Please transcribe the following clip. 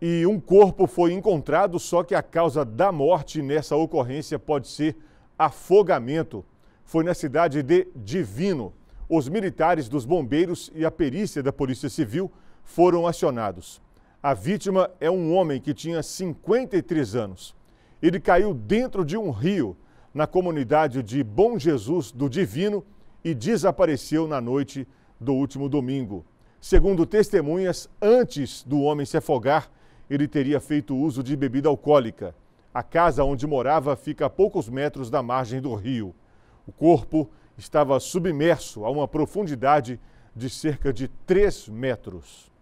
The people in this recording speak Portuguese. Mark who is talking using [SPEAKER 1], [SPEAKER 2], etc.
[SPEAKER 1] e um corpo foi encontrado, só que a causa da morte nessa ocorrência pode ser afogamento. Foi na cidade de Divino. Os militares dos bombeiros e a perícia da Polícia Civil foram acionados. A vítima é um homem que tinha 53 anos. Ele caiu dentro de um rio na comunidade de Bom Jesus do Divino e desapareceu na noite do último domingo. Segundo testemunhas, antes do homem se afogar, ele teria feito uso de bebida alcoólica. A casa onde morava fica a poucos metros da margem do rio. O corpo estava submerso a uma profundidade de cerca de 3 metros.